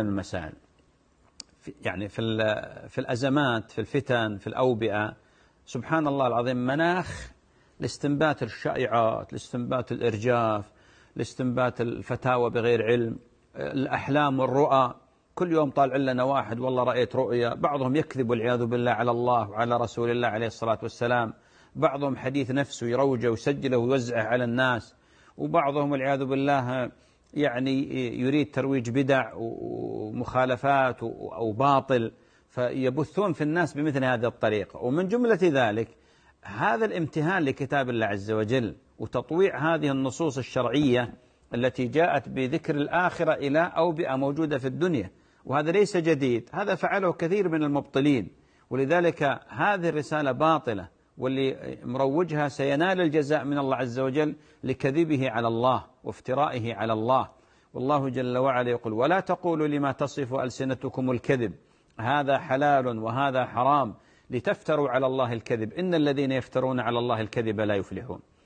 المسائل يعني في في الأزمات في الفتن في الأوبئة سبحان الله العظيم مناخ لاستنبات الشائعات لاستنبات الإرجاف لاستنبات الفتاوى بغير علم الأحلام والرؤى كل يوم طالع لنا واحد والله رأيت رؤيا بعضهم يكذب والعياذ بالله على الله وعلى رسول الله عليه الصلاة والسلام بعضهم حديث نفسه يروجه ويسجله ويوزعه على الناس وبعضهم والعياذ بالله يعني يريد ترويج بدع ومخالفات أو باطل فيبثون في الناس بمثل هذه الطريقة ومن جملة ذلك هذا الامتهان لكتاب الله عز وجل وتطويع هذه النصوص الشرعية التي جاءت بذكر الآخرة إلى أوبئة موجودة في الدنيا وهذا ليس جديد هذا فعله كثير من المبطلين ولذلك هذه الرسالة باطلة واللي مروجها سينال الجزاء من الله عز وجل لكذبه على الله وافترائه على الله والله جل وعلا يقول ولا تقولوا لما تصف ألسنتكم الكذب هذا حلال وهذا حرام لتفتروا على الله الكذب إن الذين يفترون على الله الكذب لا يفلحون